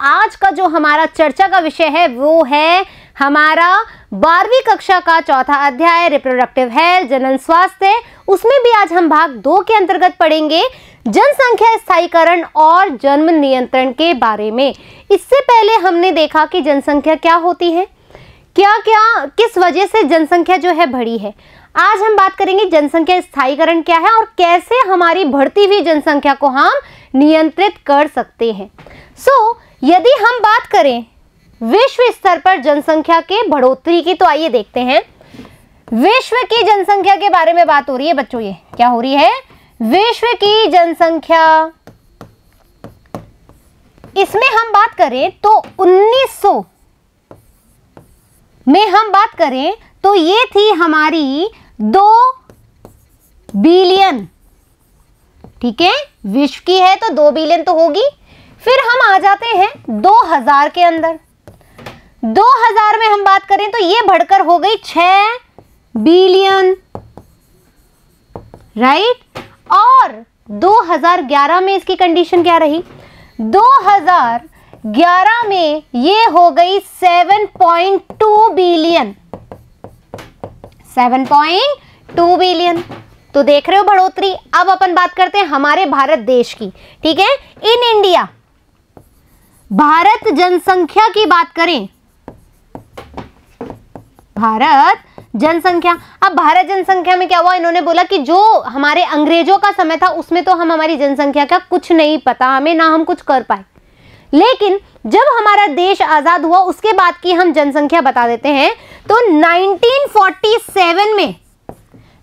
आज का जो हमारा चर्चा का विषय है वो है हमारा बारहवीं कक्षा का चौथा अध्याय रिप्रोडक्टिव हेल्थ जनन स्वास्थ्य उसमें भी आज हम भाग दो के अंतर्गत पढ़ेंगे जनसंख्या स्थायीकरण और जन्म नियंत्रण के बारे में इससे पहले हमने देखा कि जनसंख्या क्या होती है क्या क्या किस वजह से जनसंख्या जो है बढ़ी है आज हम बात करेंगे जनसंख्या स्थायीकरण क्या है और कैसे हमारी बढ़ती हुई जनसंख्या को हम नियंत्रित कर सकते हैं सो so, यदि हम बात करें विश्व स्तर पर जनसंख्या के बढ़ोतरी की तो आइए देखते हैं विश्व की जनसंख्या के बारे में बात हो रही है बच्चों ये क्या हो रही है विश्व की जनसंख्या इसमें हम बात करें तो 1900 में हम बात करें तो ये थी हमारी दो बिलियन ठीक है विश्व की है तो दो बिलियन तो होगी फिर हम आ जाते हैं 2000 के अंदर 2000 में हम बात करें तो ये बढ़कर हो गई 6 बिलियन राइट और 2011 में इसकी कंडीशन क्या रही 2011 में ये हो गई 7.2 बिलियन 7.2 बिलियन तो देख रहे हो बढ़ोतरी अब अपन बात करते हैं हमारे भारत देश की ठीक है इन इंडिया भारत जनसंख्या की बात करें भारत जनसंख्या अब भारत जनसंख्या में क्या हुआ इन्होंने बोला कि जो हमारे अंग्रेजों का समय था उसमें तो हम हमारी जनसंख्या का कुछ नहीं पता हमें ना हम कुछ कर पाए लेकिन जब हमारा देश आज़ाद हुआ उसके बाद की हम जनसंख्या बता देते हैं तो 1947 में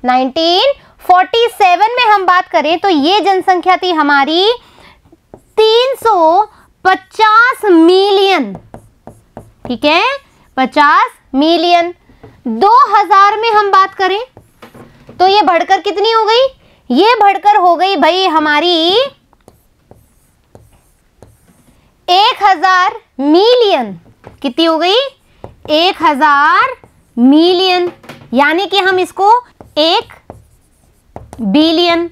1947 में हम बात करें तो ये जनसंख्या थी हमारी तीन सौ पचास मिलियन ठीक है पचास मिलियन दो हजार में हम बात करें तो ये बढ़कर कितनी हो गई ये बढ़कर हो गई भाई हमारी एक हजार मिलियन कितनी हो गई एक हजार मिलियन यानी कि हम इसको एक बिलियन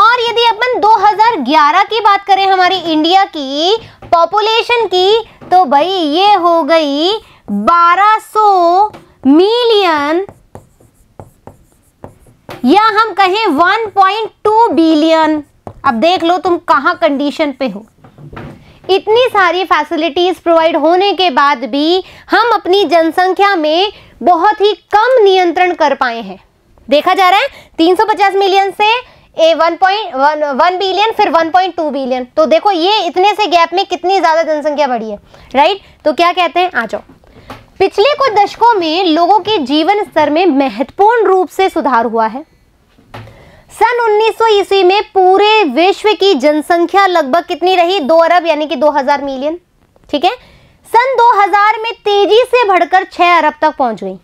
और यदि अपन 2011 की बात करें हमारी इंडिया की पॉपुलेशन की तो भाई ये हो गई 1200 मिलियन या हम कहें 1.2 बिलियन अब देख लो तुम कहां कंडीशन पे हो इतनी सारी फैसिलिटीज प्रोवाइड होने के बाद भी हम अपनी जनसंख्या में बहुत ही कम नियंत्रण कर पाए हैं देखा जा रहा है 350 मिलियन से ए one point one one billion फिर वन पॉइंट टू बिलियन तो देखो ये इतने से गैप में कितनी ज़्यादा जनसंख्या बढ़ी है राइट तो क्या कहते हैं आ जाओ पिछले कुछ दशकों में लोगों के जीवन स्तर में महत्वपूर्ण रूप से सुधार हुआ है सन 1900 ईस्वी में पूरे विश्व की जनसंख्या लगभग कितनी रही दो अरब यानी कि 2000 मिलियन ठीक है सन 2000 में तेजी से बढ़कर 6 अरब तक पहुंच गई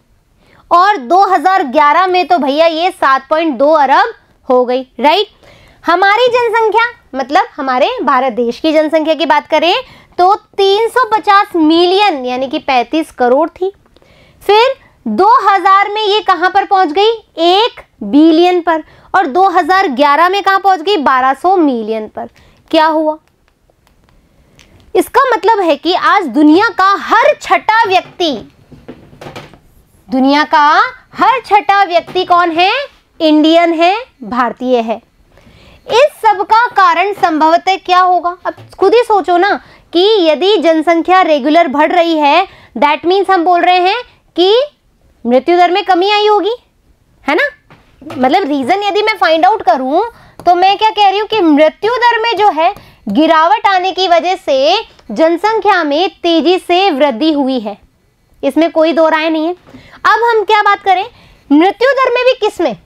और 2011 में तो भैया ये 7.2 अरब हो गई राइट हमारी जनसंख्या मतलब हमारे भारत देश की जनसंख्या की बात करें तो 350 मिलियन यानी कि 35 करोड़ थी फिर 2000 में ये कहां पर पहुंच गई एक बिलियन पर और 2011 में कहां पहुंच गई 1200 मिलियन पर क्या हुआ इसका मतलब है कि आज दुनिया का हर छठा व्यक्ति दुनिया का हर छठा व्यक्ति कौन है इंडियन है भारतीय है इस सब का कारण संभवतः क्या होगा अब खुद ही सोचो ना कि यदि जनसंख्या रेगुलर बढ़ रही है दैट मीन्स हम बोल रहे हैं कि मृत्यु दर में कमी आई होगी है ना मतलब रीज़न यदि मैं फाइंड आउट करूं तो मैं क्या कह रही हूं कि मृत्यु दर में जो है गिरावट आने की वजह से जनसंख्या में तेजी से वृद्धि हुई है इसमें कोई दो राय नहीं है अब हम क्या बात करें मृत्यु दर में भी किस में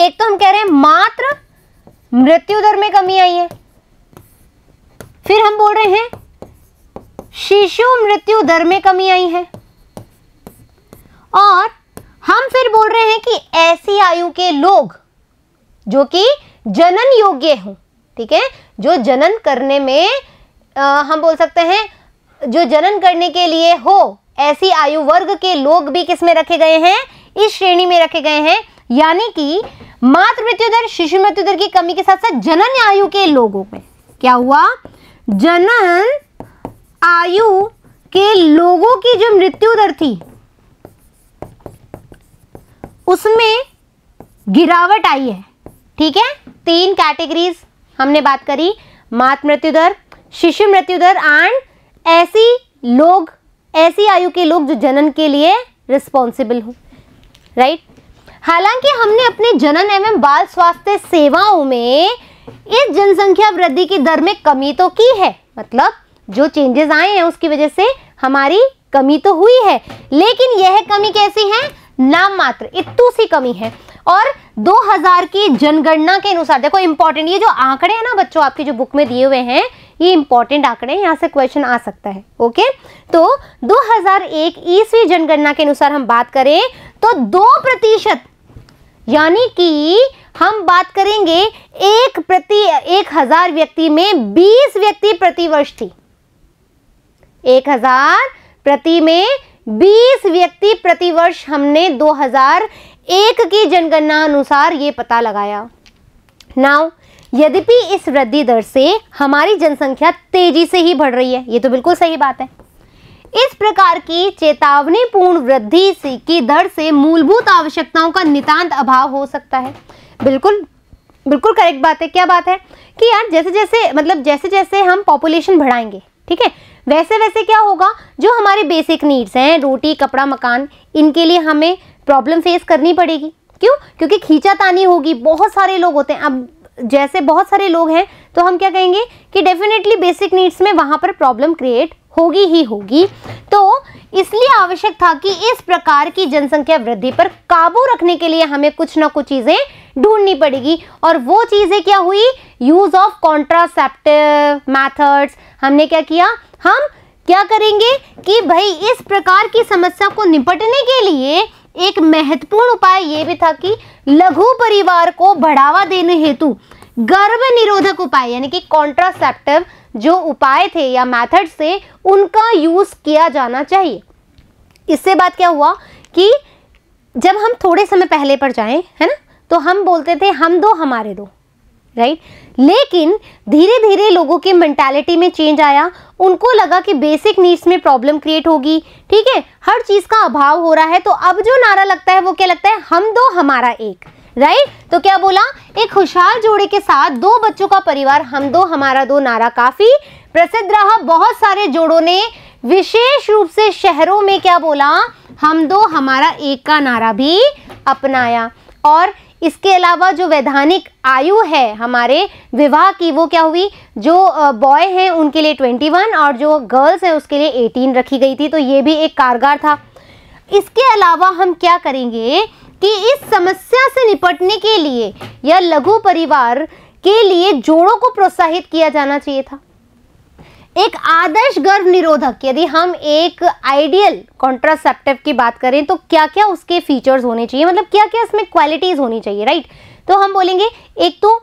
एक तो हम कह रहे हैं मात्र मृत्यु दर में कमी आई है फिर हम बोल रहे हैं शिशु मृत्यु दर में कमी आई है और हम फिर बोल रहे हैं कि ऐसी आयु के लोग जो कि जनन योग्य हो ठीक है जो जनन करने में आ, हम बोल सकते हैं जो जनन करने के लिए हो ऐसी आयु वर्ग के लोग भी किस में रखे गए हैं इस श्रेणी में रखे गए हैं यानी कि मातृ मृत्यु दर शिशु मृत्यु दर की कमी के साथ साथ जनन आयु के लोगों में क्या हुआ जनन आयु के लोगों की जो मृत्यु दर थी उसमें गिरावट आई है ठीक है तीन कैटेगरीज हमने बात करी मात मृत्यु दर शिशु मृत्यु दर एंड ऐसी लोग ऐसी आयु के लोग जो जनन के लिए रिस्पॉन्सिबल हो राइट हालांकि हमने अपने जनन एवं बाल स्वास्थ्य सेवाओं में इस जनसंख्या वृद्धि की दर में कमी तो की है मतलब जो चेंजेस आए हैं उसकी वजह से हमारी कमी तो हुई है लेकिन यह कमी कैसी है नाम मात्र इतू सी कमी है और 2000 की जनगणना के अनुसार देखो इंपॉर्टेंट ये जो आंकड़े हैं ना बच्चों आपकी जो बुक में दिए हुए हैं ये इंपॉर्टेंट आंकड़े हैं यहाँ से क्वेश्चन आ सकता है ओके तो 2001 ईस्वी जनगणना के अनुसार हम बात करें तो दो प्रतिशत यानी कि हम बात करेंगे एक प्रति एक हजार व्यक्ति में बीस व्यक्ति प्रतिवर्ष थी एक हजार प्रति में बीस व्यक्ति प्रतिवर्ष हमने 2001 की जनगणना अनुसार ये पता लगाया नाउ यद्यपि इस वृद्धि दर से हमारी जनसंख्या तेजी से ही बढ़ रही है ये तो बिल्कुल सही बात है इस प्रकार की चेतावनी पूर्ण वृद्धि की दर से मूलभूत आवश्यकताओं का नितांत अभाव हो सकता है बिल्कुल बिल्कुल करेक्ट बात है क्या बात है कि यार जैसे जैसे मतलब जैसे जैसे हम पॉपुलेशन बढ़ाएंगे ठीक है वैसे वैसे क्या होगा जो हमारे बेसिक नीड्स हैं रोटी कपड़ा मकान इनके लिए हमें प्रॉब्लम फेस करनी पड़ेगी क्यों क्योंकि खींचातानी होगी बहुत सारे लोग होते हैं अब जैसे बहुत सारे लोग हैं तो हम क्या कहेंगे कि डेफिनेटली बेसिक नीड्स में वहाँ पर प्रॉब्लम क्रिएट होगी ही होगी तो इसलिए आवश्यक था कि इस प्रकार की जनसंख्या वृद्धि पर काबू रखने के लिए हमें कुछ ना कुछ चीज़ें ढूंढनी पड़ेगी और वो चीज़ें क्या हुई यूज़ ऑफ कॉन्ट्रासेप्टिव मैथड्स हमने क्या किया हम क्या करेंगे कि भाई इस प्रकार की समस्या को निपटने के लिए एक महत्वपूर्ण उपाय ये भी था कि लघु परिवार को बढ़ावा देने हेतु गर्भ निरोधक उपाय यानी कि कॉन्ट्रासेप्टिव जो उपाय थे या मैथड से उनका यूज़ किया जाना चाहिए इससे बात क्या हुआ कि जब हम थोड़े समय पहले पर जाएं है ना तो हम बोलते थे हम दो हमारे दो राइट लेकिन धीरे धीरे लोगों की मैंटेलिटी में चेंज आया उनको लगा कि बेसिक नीड्स में प्रॉब्लम क्रिएट होगी ठीक है हर चीज़ का अभाव हो रहा है तो अब जो नारा लगता है वो क्या लगता है हम दो हमारा एक राइट तो क्या बोला एक खुशहाल जोड़े के साथ दो बच्चों का परिवार हम दो हमारा दो नारा काफी प्रसिद्ध रहा बहुत सारे जोड़ों ने विशेष रूप से शहरों में क्या बोला हम दो हमारा एक का नारा भी अपनाया और इसके अलावा जो वैधानिक आयु है हमारे विवाह की वो क्या हुई जो बॉय हैं उनके लिए 21 और जो गर्ल्स हैं उसके लिए 18 रखी गई थी तो ये भी एक कारगर था इसके अलावा हम क्या करेंगे कि इस समस्या से निपटने के लिए या लघु परिवार के लिए जोड़ों को प्रोत्साहित किया जाना चाहिए था एक आदर्श गर्भ निरोधक यदि हम एक आइडियल कॉन्ट्रासेप्टिव की बात करें तो क्या क्या उसके फीचर्स होने चाहिए मतलब क्या क्या इसमें क्वालिटीज़ होनी चाहिए राइट तो हम बोलेंगे एक तो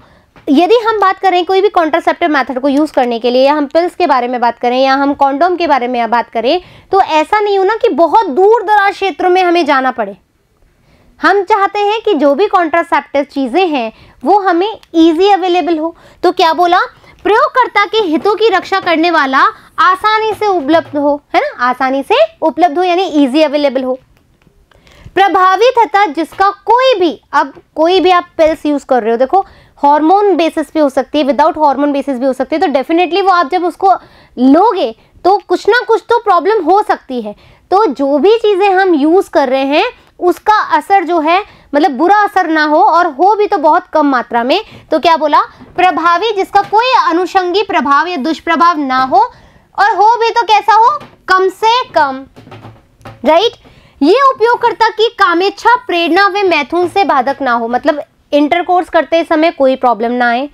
यदि हम बात करें कोई भी कॉन्ट्रासेप्टिव मेथड को यूज़ करने के लिए या हम पिल्स के बारे में बात करें या हम कॉन्डोम के बारे में बात करें तो ऐसा नहीं होना कि बहुत दूर दराज क्षेत्रों में हमें जाना पड़े हम चाहते हैं कि जो भी कॉन्ट्रासेप्टिव चीज़ें हैं वो हमें ईजी अवेलेबल हो तो क्या बोला प्रयोगकर्ता के हितों की रक्षा करने वाला आसानी से उपलब्ध हो है ना आसानी से उपलब्ध हो यानी ईजी अवेलेबल हो प्रभावी था जिसका कोई भी अब कोई भी आप पिल्स यूज़ कर रहे हो देखो हार्मोन बेसिस पे हो सकती है विदाउट हार्मोन बेसिस भी हो सकती है तो डेफिनेटली वो आप जब उसको लोगे तो कुछ ना कुछ तो प्रॉब्लम हो सकती है तो जो भी चीज़ें हम यूज़ कर रहे हैं उसका असर जो है मतलब बुरा असर ना हो और हो भी तो बहुत कम मात्रा में तो क्या बोला प्रभावी जिसका कोई अनुषंगी प्रभाव या दुष्प्रभाव ना हो और हो भी तो कैसा हो कम से कम राइट ये उपयोगकर्ता की कामेच्छा प्रेरणा वे मैथुन से बाधक ना हो मतलब इंटरकोर्स करते समय कोई प्रॉब्लम ना आए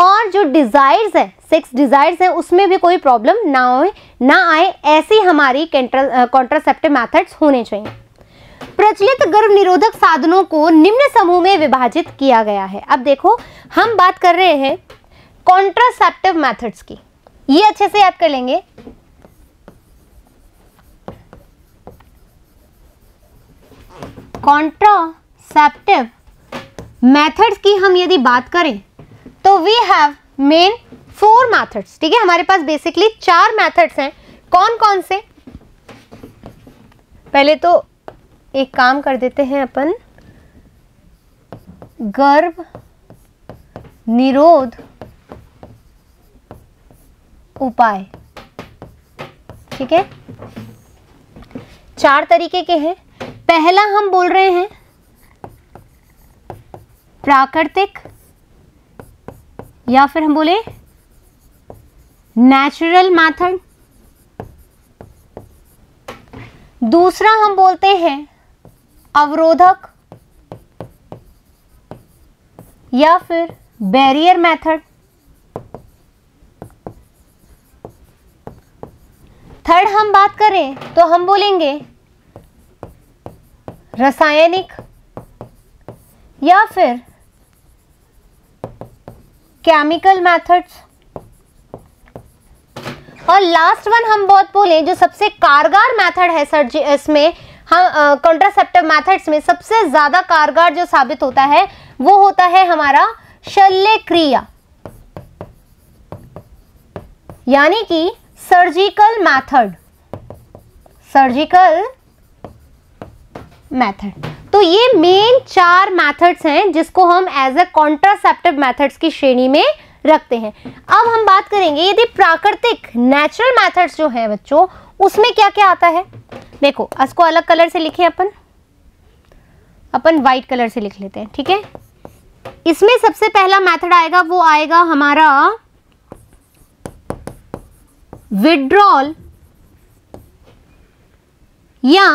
और जो डिज़ायर्स है सेक्स डिज़ायर्स है उसमें भी कोई प्रॉब्लम ना हो ना आए ऐसी हमारी कॉन्ट्रासेप्टिव मैथड्स होने चाहिए प्रचलित गर्भ निरोधक साधनों को निम्न समूह में विभाजित किया गया है अब देखो हम बात कर रहे हैं कॉन्ट्रासेप्टिव मेथड्स की ये अच्छे से याद कर लेंगे कॉन्ट्रासेप्टिव मेथड्स की हम यदि बात करें तो we have main four methods ठीक है हमारे पास बेसिकली चार मेथड्स हैं कौन कौन से पहले तो एक काम कर देते हैं अपन गर्भ निरोध उपाय ठीक है चार तरीके के हैं पहला हम बोल रहे हैं प्राकृतिक या फिर हम बोले नेचुरल मेथड दूसरा हम बोलते हैं अवरोधक या फिर बैरियर मेथड थर्ड हम बात करें तो हम बोलेंगे रासायनिक या फिर केमिकल मेथड्स और लास्ट वन हम बहुत बोले जो सबसे कारगर मेथड है सर जी इसमें हम कॉन्ट्रासेप्टिव मेथड्स में सबसे ज़्यादा कारगर जो साबित होता है वो होता है हमारा शल्य क्रिया यानी कि सर्जिकल मेथड सर्जिकल मेथड तो ये मेन चार मेथड्स हैं जिसको हम एज ए कॉन्ट्रासेप्टिव मेथड्स की श्रेणी में रखते हैं अब हम बात करेंगे यदि प्राकृतिक नेचुरल मेथड्स जो हैं बच्चों उसमें क्या क्या आता है देखो इसको अलग कलर से लिखे अपन अपन वाइट कलर से लिख लेते हैं ठीक है इसमें सबसे पहला मेथड आएगा वो आएगा हमारा विड्रॉल या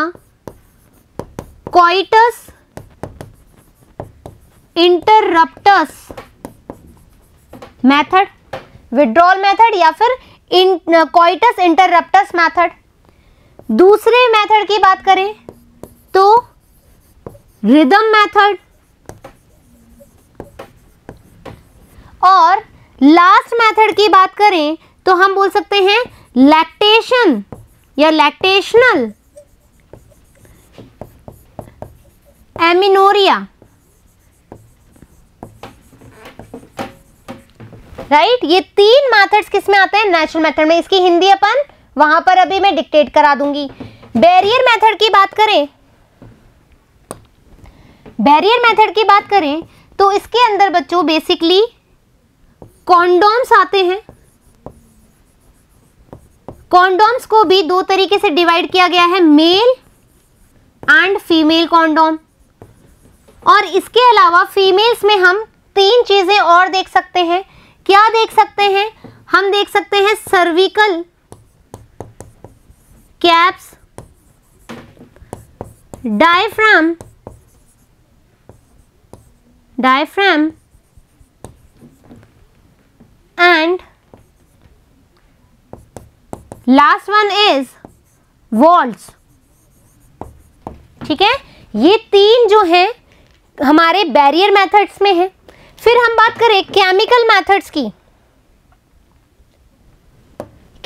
coitus interruptus method withdrawal method या फिर क्वाइटस इंटरप्टस मेथड दूसरे मेथड की बात करें तो रिदम मेथड और लास्ट मेथड की बात करें तो हम बोल सकते हैं लैक्टेशन या लैक्टेशनल एमिनोरिया राइट ये तीन मेथड्स किस में आते हैं नेचुरल मेथड में इसकी हिंदी अपन वहां पर अभी मैं डिक्टेट करा दूंगी बैरियर मेथड की बात करें बैरियर मेथड की बात करें तो इसके अंदर बच्चों बेसिकली कॉन्डोम्स आते हैं कॉन्डोम्स को भी दो तरीके से डिवाइड किया गया है मेल एंड फीमेल कॉन्डोम और इसके अलावा फीमेल्स में हम तीन चीज़ें और देख सकते हैं क्या देख सकते हैं हम देख सकते हैं cervical caps diaphragm diaphragm and last one is vaults ठीक है ये तीन जो हैं हमारे बैरियर मेथड्स में है फिर हम बात करें केमिकल मेथड्स की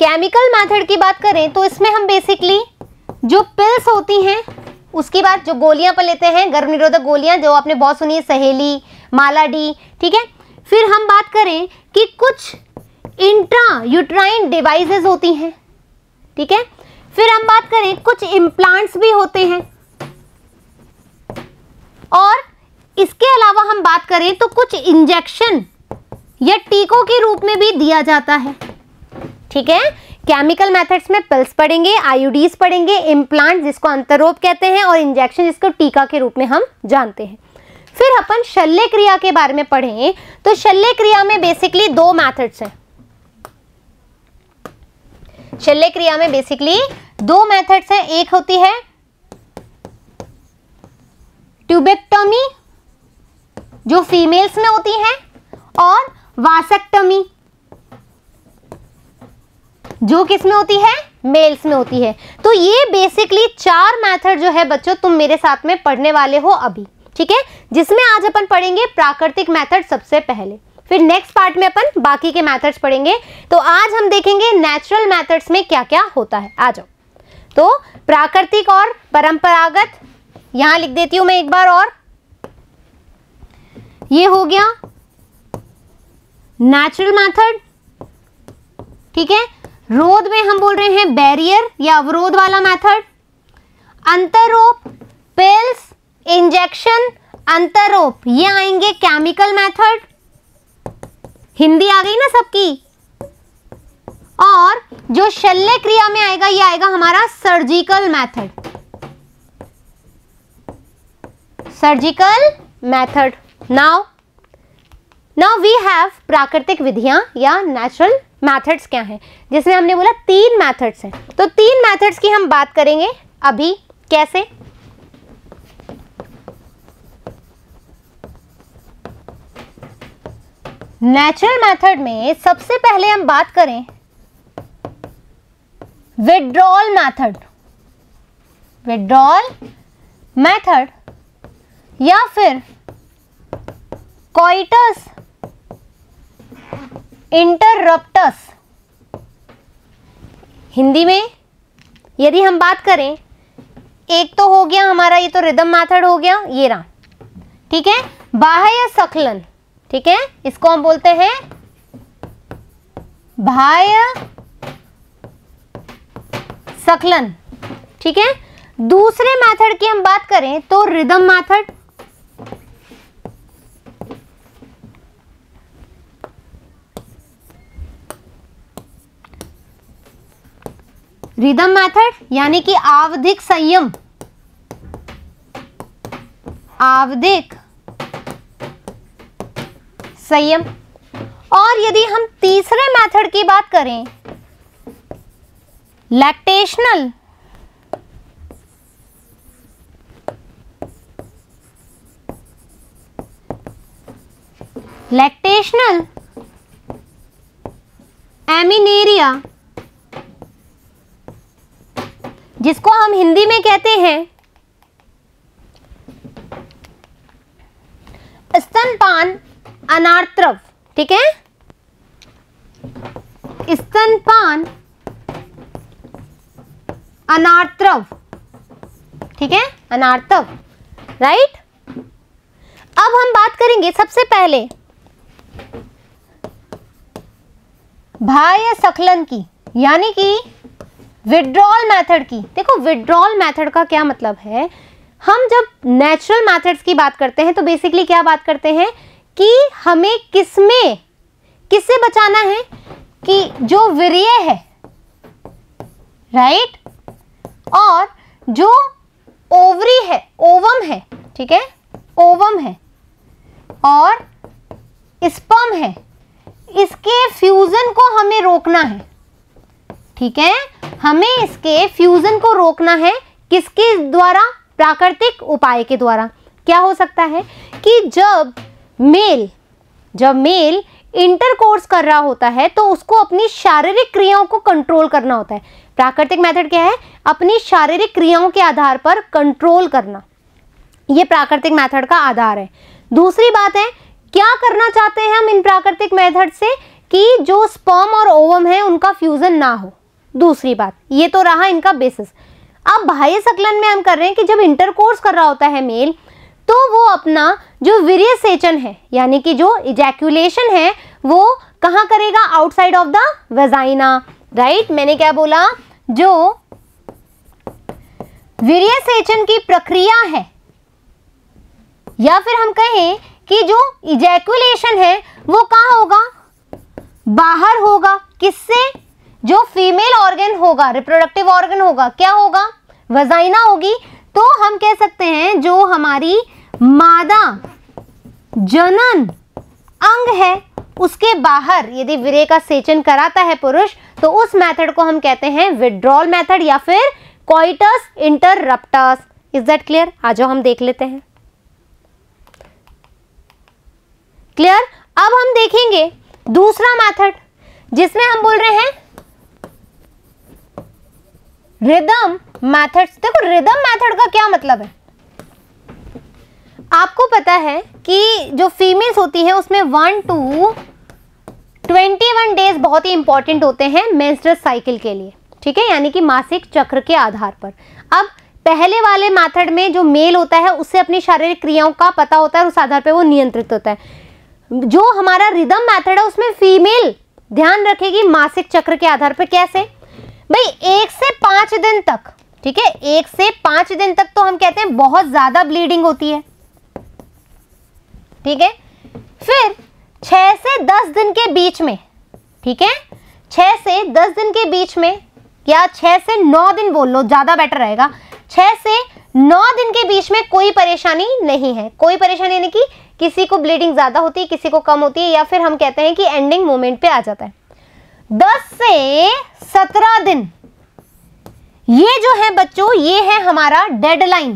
केमिकल मेथड की बात करें तो इसमें हम बेसिकली जो पिल्स होती हैं उसके बाद जो गोलियां पर लेते हैं गर्भ निरोधक गोलियां जो आपने बहुत सुनी है सहेली माला डी ठीक है फिर हम बात करें कि कुछ इंट्रा यूट्राइन डिवाइसेस होती हैं ठीक है फिर हम बात करें कुछ इम्प्लांट्स भी होते हैं और इसके अलावा हम बात करें तो कुछ इंजेक्शन या टीकों के रूप में भी दिया जाता है ठीक है केमिकल मेथड्स में पिल्स पढ़ेंगे आईयूडीज पढ़ेंगे इम्प्लांट जिसको अंतरोप कहते हैं और इंजेक्शन जिसको टीका के रूप में हम जानते हैं फिर अपन शल्य क्रिया के बारे में पढ़ें तो शल्य क्रिया में बेसिकली दो मैथड्स हैं शल्य क्रिया में बेसिकली दो मैथड्स हैं एक होती है ट्यूबेक्टोमी जो फीमेल्स में होती है और वासक्टमी जो किस में होती है मेल्स में होती है तो ये बेसिकली चार मेथड जो है बच्चों तुम मेरे साथ में पढ़ने वाले हो अभी ठीक है जिसमें आज अपन पढ़ेंगे प्राकृतिक मेथड सबसे पहले फिर नेक्स्ट पार्ट में अपन बाकी के मेथड्स पढ़ेंगे तो आज हम देखेंगे नेचुरल मेथड्स में क्या क्या होता है आ जाओ तो प्राकृतिक और परंपरागत यहां लिख देती हूं मैं एक बार और ये हो गया नेचुरल मेथड ठीक है रोध में हम बोल रहे हैं बैरियर या अवरोध वाला मेथड अंतरोप पिल्स इंजेक्शन अंतरोप ये आएंगे केमिकल मेथड हिंदी आ गई ना सबकी और जो शल्य क्रिया में आएगा ये आएगा हमारा surgical method surgical method now now we have प्राकृतिक विधियां या नेचुरल मैथड्स क्या हैं जिसमें हमने बोला तीन मैथड्स हैं तो तीन मैथड्स की हम बात करेंगे अभी कैसे नेचुरल मेथड में सबसे पहले हम बात करें विड्रॉल मेथड विड्रॉल मेथड या फिर कॉइटस इंटरप्टस हिंदी में यदि हम बात करें एक तो हो गया हमारा ये तो रिदम माथड हो गया ये रहा ठीक है बाह्य सखलन ठीक है इसको हम बोलते हैं बाह्य सखलन ठीक है दूसरे मेथड की हम बात करें तो रिदम मेथड रिदम मेथड यानी कि आवधिक संयम आवधिक संयम और यदि हम तीसरे मेथड की बात करें लैक्टेशनल लैक्टेशनल एमिनेरिया जिसको हम हिंदी में कहते हैं स्तनपान अनार्त्रव ठीक है स्तनपान अनार्त्रव ठीक है अनार्तव राइट अब हम बात करेंगे सबसे पहले भाई सखलन की यानी कि विड्रॉल मेथड की देखो विड्रॉल मेथड का क्या मतलब है हम जब नेचुरल मेथड्स की बात करते हैं तो बेसिकली क्या बात करते हैं कि हमें किसमें किससे बचाना है कि जो विरय है राइट और जो ओवरी है ओवम है ठीक है ओवम है और स्पम है इसके फ्यूजन को हमें रोकना है ठीक है हमें इसके फ्यूजन को रोकना है किसके द्वारा प्राकृतिक उपाय के द्वारा क्या हो सकता है कि जब मेल जब मेल इंटरकोर्स कर रहा होता है तो उसको अपनी शारीरिक क्रियाओं को कंट्रोल करना होता है प्राकृतिक मेथड क्या है अपनी शारीरिक क्रियाओं के आधार पर कंट्रोल करना यह प्राकृतिक मेथड का आधार है दूसरी बात है क्या करना चाहते हैं हम इन प्राकृतिक मेथड से कि जो स्पर्म और ओवम है उनका फ्यूज़न ना हो दूसरी बात ये तो रहा इनका बेसिस अब बाह्य सकलन में हम कर रहे हैं कि जब इंटरकोर्स कर रहा होता है मेल तो वो अपना जो वीर्य सेचन है यानी कि जो इजैक्यूलेशन है वो कहाँ करेगा outside of the vagina right मैंने क्या बोला जो वीर्य सेचन की प्रक्रिया है या फिर हम कहें कि जो इजैक्यूलेशन है वो कहाँ होगा बाहर होगा किससे जो फीमेल ऑर्गन होगा रिप्रोडक्टिव ऑर्गन होगा क्या होगा वजाइना होगी तो हम कह सकते हैं जो हमारी मादा जनन अंग है उसके बाहर यदि विरे का सेचन कराता है पुरुष तो उस मेथड को हम कहते हैं विड्रॉल मेथड या फिर coitus interruptus is that clear आ जाओ हम देख लेते हैं क्लियर अब हम देखेंगे दूसरा मेथड जिसमें हम बोल रहे हैं रिदम मैथड्स देखो रिदम मैथड का क्या मतलब है आपको पता है कि जो फीमेल्स होती है उसमें one two twenty one days बहुत ही इंपॉर्टेंट होते हैं मेंस्ट्रुअल साइकिल के लिए ठीक है यानी कि मासिक चक्र के आधार पर अब पहले वाले मैथड में जो मेल होता है उससे अपनी शारीरिक क्रियाओं का पता होता है उस आधार पर वो नियंत्रित होता है जो हमारा रिदम मैथड है उसमें फीमेल ध्यान रखेगी मासिक चक्र के आधार पर कैसे भाई एक से पांच दिन तक ठीक है एक से पांच दिन तक तो हम कहते हैं बहुत ज्यादा ब्लीडिंग होती है ठीक है फिर छह से दस दिन के बीच में ठीक है छह से दस दिन के बीच में या छह से नौ दिन बोल लो ज्यादा बेटर रहेगा छह से नौ दिन के बीच में कोई परेशानी नहीं है कोई परेशानी यानी कि किसी को ब्लीडिंग ज्यादा होती है किसी को कम होती है या फिर हम कहते हैं कि एंडिंग मोमेंट पे आ जाता है दस से सत्रह दिन ये जो है बच्चों ये है हमारा डेडलाइन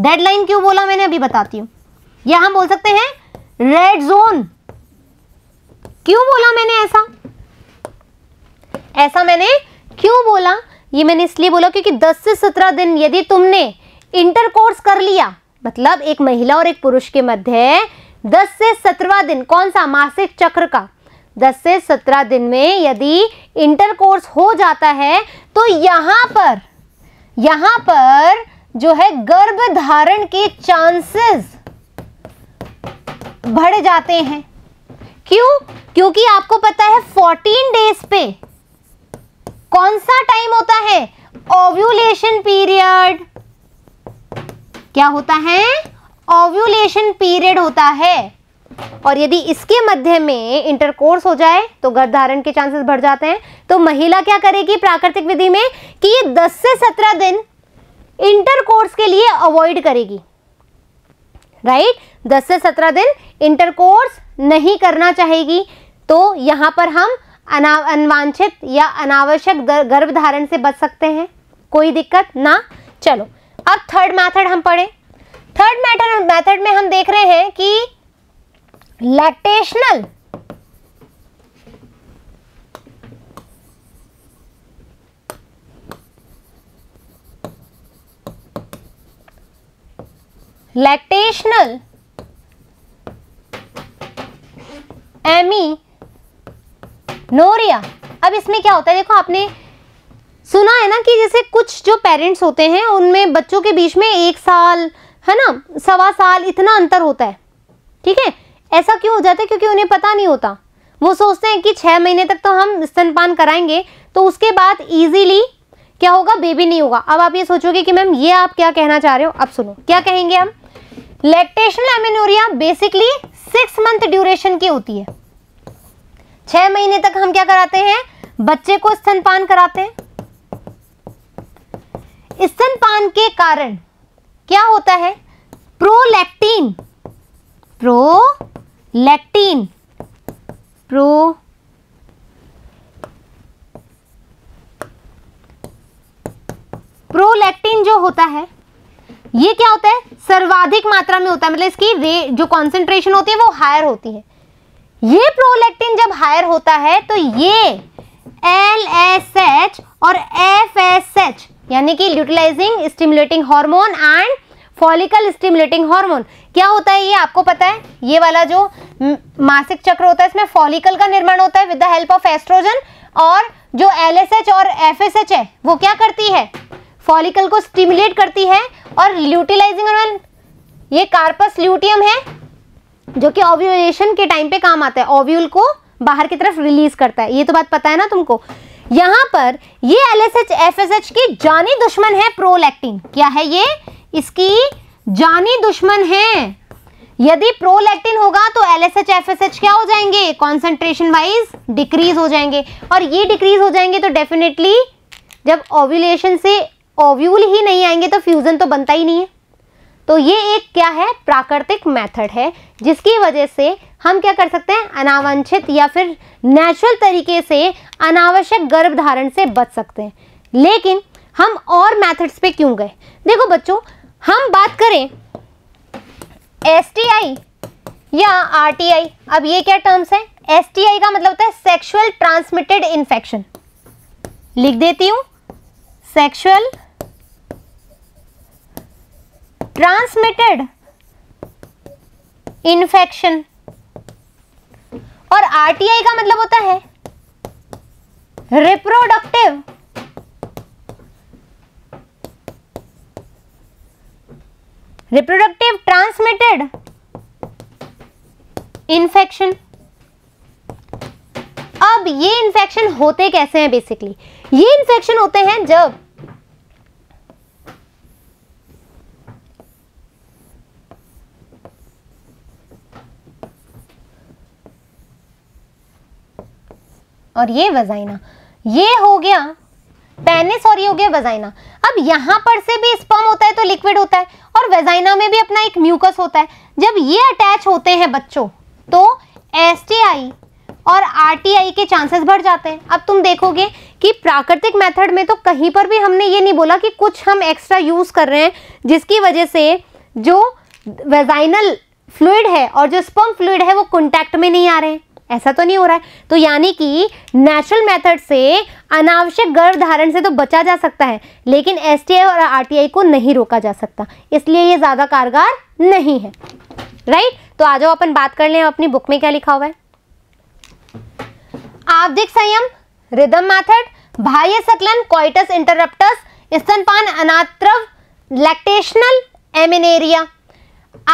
डेडलाइन क्यों बोला मैंने अभी बताती हूं या हम बोल सकते हैं रेड जोन क्यों बोला मैंने ऐसा ऐसा मैंने क्यों बोला ये मैंने इसलिए बोला क्योंकि 10 से 17 दिन यदि तुमने इंटर कोर्स कर लिया मतलब एक महिला और एक पुरुष के मध्य 10 से 17वां दिन कौन सा मासिक चक्र का 10 से 17 दिन में यदि इंटरकोर्स हो जाता है तो यहां पर यहां पर जो है गर्भ धारण के चांसेस बढ़ जाते हैं क्यों क्योंकि आपको पता है 14 डेज पे कौन सा टाइम होता है ओव्यूलेशन पीरियड क्या होता है ओव्यूलेशन पीरियड होता है और यदि इसके मध्य में इंटरकोर्स हो जाए तो गर्भधारण के चांसेस बढ़ जाते हैं तो महिला क्या करेगी प्राकृतिक विधि में कि ये 10 से 17 दिन इंटरकोर्स के लिए अवॉइड करेगी राइट 10 से 17 दिन इंटरकोर्स नहीं करना चाहेगी तो यहां पर हम अनवांछित या अनावश्यक गर्भधारण से बच सकते हैं कोई दिक्कत ना चलो अब थर्ड मैथड हम पढ़े थर्ड मैथड मैथड में हम देख रहे हैं कि लैक्टेशनल लैक्टेशनल एमी नोरिया अब इसमें क्या होता है देखो आपने सुना है ना कि जैसे कुछ जो पेरेंट्स होते हैं उनमें बच्चों के बीच में एक साल है ना सवा साल इतना अंतर होता है ठीक है ऐसा क्यों हो जाता है क्योंकि उन्हें पता नहीं होता वो सोचते हैं कि छः महीने तक तो हम स्तनपान कराएंगे तो उसके बाद ईजीली क्या होगा बेबी नहीं होगा अब आप ये सोचोगे कि मैम ये आप क्या कहना चाह रहे हो अब सुनो क्या कहेंगे हम lactational amenorrhea basically six month duration की होती है छह महीने तक हम क्या कराते हैं बच्चे को स्तनपान कराते हैं स्तनपान के कारण क्या होता है prolactin prolactin pro prolactin जो होता है ये क्या होता है सर्वाधिक मात्रा में होता है मतलब इसकी रे जो कॉन्सेंट्रेशन होती है वो हायर होती है ये प्रोलैक्टिन जब हायर होता है तो ये एल एस एच और एफ एस एच यानी कि utilizing stimulating hormone and follicle stimulating hormone क्या होता है ये आपको पता है ये वाला जो मासिक चक्र होता है इसमें फॉलिकल का निर्माण होता है with the help of estrogen और जो एलएसएच और एफएसएच है वो क्या करती है फॉलिकल को स्टिमुलेट करती है और ल्यूटिलाइजिंग हार्मोन ये कार्पस ल्यूटियम है जो कि ओव्यूलेशन के टाइम पे काम आता है ओव्यूल को बाहर की तरफ रिलीज करता है ये तो बात पता है ना तुमको यहां पर ये L S H F S H की जानी दुश्मन है प्रोलैक्टिन क्या है ये इसकी जानी दुश्मन है यदि प्रोलैक्टिन होगा तो L S H F S H क्या हो जाएंगे कॉन्सेंट्रेशन वाइज डिक्रीज हो जाएंगे और ये डिक्रीज हो जाएंगे तो डेफिनेटली जब ओव्यूलेशन से ओव्यूल ही नहीं आएंगे तो फ्यूजन तो बनता ही नहीं है तो ये एक क्या है प्राकृतिक मेथड है जिसकी वजह से हम क्या कर सकते हैं अनावंछित या फिर नेचुरल तरीके से अनावश्यक गर्भ धारण से बच सकते हैं लेकिन हम और मेथड्स पे क्यों गए देखो बच्चों हम बात करें एस या आर अब ये क्या टर्म्स है एस का मतलब होता है सेक्सुअल ट्रांसमिटेड इन्फेक्शन लिख देती हूं सेक्सुअल ट्रांसमिटेड इन्फेक्शन और आई का मतलब होता है रिप्रोडक्टिव रिप्रोडक्टिव ट्रांसमिटेड इन्फेक्शन अब ये इन्फेक्शन होते कैसे हैं बेसिकली ये इन्फेक्शन होते हैं जब और ये वजाइना ये हो गया पेनिस और ये हो गया वेजाइना अब यहाँ पर से भी स्पर्म होता है तो लिक्विड होता है और वेजाइना में भी अपना एक म्यूकस होता है जब ये अटैच होते हैं बच्चों तो एस और आर के चांसेस बढ़ जाते हैं अब तुम देखोगे कि प्राकृतिक मेथड में तो कहीं पर भी हमने ये नहीं बोला कि कुछ हम एक्स्ट्रा यूज़ कर रहे हैं जिसकी वजह से जो वेजाइनल फ्लूड है और जो स्पर्म फ्लूड है वो कॉन्टैक्ट में नहीं आ रहे हैं ऐसा तो नहीं हो रहा है तो यानी कि नेचुरल मेथड से अनावश्यक गर्भ धारण से तो बचा जा सकता है लेकिन एस और आर को नहीं रोका जा सकता इसलिए ये ज़्यादा कारगर नहीं है राइट तो आ जाओ अपन बात कर ले अपनी बुक में क्या लिखा हुआ है आवधिक संयम रिदम मैथड बाह्य सकलन क्वाइटस इंटरप्टस स्तनपान अनात्रव लैक्टेशनल एमिनेरिया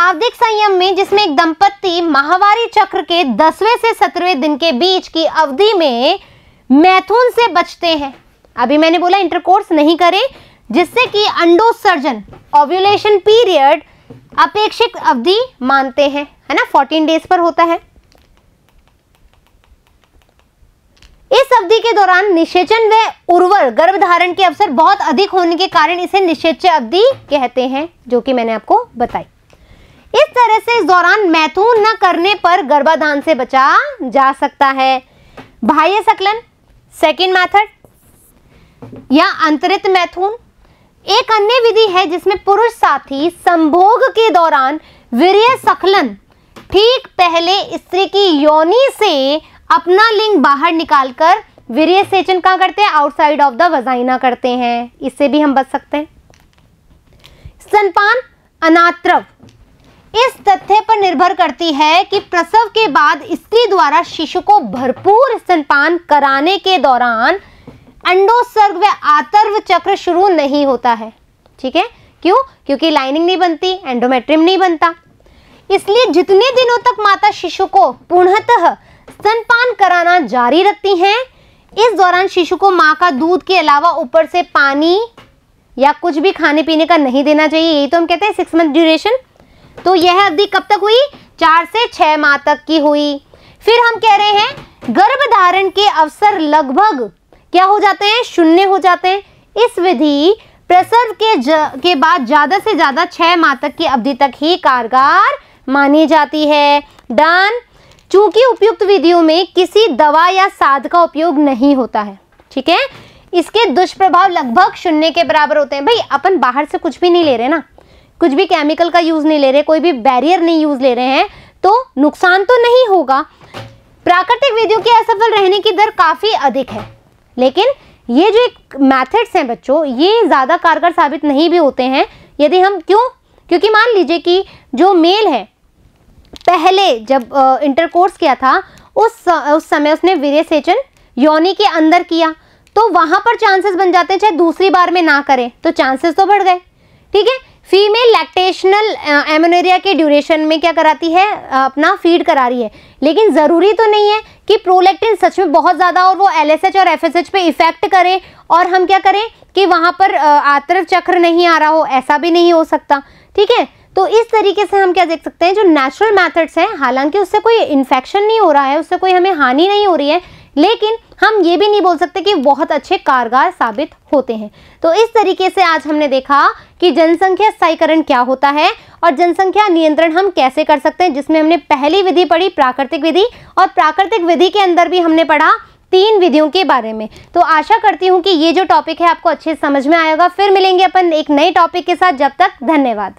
आवधिक संयम में जिसमें एक दंपत्ति माहवारी चक्र के दसवें से सत्रहवें दिन के बीच की अवधि में मैथुन से बचते हैं अभी मैंने बोला इंटरकोर्स नहीं करें जिससे कि अंडोसर्जन ओव्यूलेशन पीरियड अपेक्षित अवधि मानते हैं है ना 14 डेज पर होता है इस अवधि के दौरान निषेचन व उर्वर गर्भधारण के अवसर बहुत अधिक होने के कारण इसे निषेच अवधि कहते हैं जो कि मैंने आपको बताई इस तरह से इस दौरान मैथुन न करने पर गर्भाधान से बचा जा सकता है बाह्य सकलन सेकेंड मैथड या अंतरित मैथुन एक अन्य विधि है जिसमें पुरुष साथी संभोग के दौरान वीर्य सखलन ठीक पहले स्त्री की योनि से अपना लिंग बाहर निकालकर वीर्य सेचन कहाँ करते हैं आउटसाइड ऑफ द वजाइना करते हैं इससे भी हम बच सकते हैं स्तनपान अनात्रव इस तथ्य पर निर्भर करती है कि प्रसव के बाद स्त्री द्वारा शिशु को भरपूर स्तनपान कराने के दौरान अंडोसर्ग व आतर्व चक्र शुरू नहीं होता है ठीक है क्यों क्योंकि लाइनिंग नहीं बनती एंडोमेट्रियम नहीं बनता इसलिए जितने दिनों तक माता शिशु को पूर्णतः स्तनपान कराना जारी रखती हैं इस दौरान शिशु को माँ का दूध के अलावा ऊपर से पानी या कुछ भी खाने पीने का नहीं देना चाहिए यही तो हम कहते हैं सिक्स मंथ ड्यूरेशन तो यह अवधि कब तक हुई चार से छह माह तक की हुई फिर हम कह रहे हैं गर्भधारण के अवसर लगभग क्या हो जाते हैं शून्य हो जाते हैं इस विधि प्रसव के ज, के बाद ज़्यादा से ज़्यादा छह माह तक की अवधि तक ही कारगर मानी जाती है डन चूंकि उपयुक्त विधियों में किसी दवा या साध का उपयोग नहीं होता है ठीक है इसके दुष्प्रभाव लगभग शून्य के बराबर होते हैं भाई अपन बाहर से कुछ भी नहीं ले रहे ना कुछ भी केमिकल का यूज़ नहीं ले रहे कोई भी बैरियर नहीं यूज़ ले रहे हैं तो नुकसान तो नहीं होगा प्राकृतिक विधियों के असफल रहने की दर काफ़ी अधिक है लेकिन ये जो एक मैथड्स हैं बच्चों ये ज़्यादा कारगर साबित नहीं भी होते हैं यदि हम क्यों क्योंकि मान लीजिए कि जो मेल है पहले जब इंटरकोर्स किया था उस उस समय उसने वीर्य सेचन योनि के अंदर किया तो वहां पर चांसेस बन जाते हैं चाहे दूसरी बार में ना करें तो चांसेस तो बढ़ गए ठीक है फीमेल लैक्टेशनल एमोनेरिया के ड्यूरेशन में क्या कराती है अपना फीड करा रही है लेकिन ज़रूरी तो नहीं है कि प्रोलैक्टिन सच में बहुत ज़्यादा और वो एल और एफ पे इफ़ेक्ट करे और हम क्या करें कि वहाँ पर आतर चक्र नहीं आ रहा हो ऐसा भी नहीं हो सकता ठीक है तो इस तरीके से हम क्या देख सकते हैं जो नेचुरल मैथड्स हैं हालांकि उससे कोई इन्फेक्शन नहीं हो रहा है उससे कोई हमें हानि नहीं हो रही है लेकिन हम ये भी नहीं बोल सकते कि बहुत अच्छे कारगर साबित होते हैं तो इस तरीके से आज हमने देखा कि जनसंख्या स्थायीकरण क्या होता है और जनसंख्या नियंत्रण हम कैसे कर सकते हैं जिसमें हमने पहली विधि पढ़ी प्राकृतिक विधि और प्राकृतिक विधि के अंदर भी हमने पढ़ा तीन विधियों के बारे में तो आशा करती हूँ कि ये जो टॉपिक है आपको अच्छे समझ में आएगा फिर मिलेंगे अपन एक नए टॉपिक के साथ जब तक धन्यवाद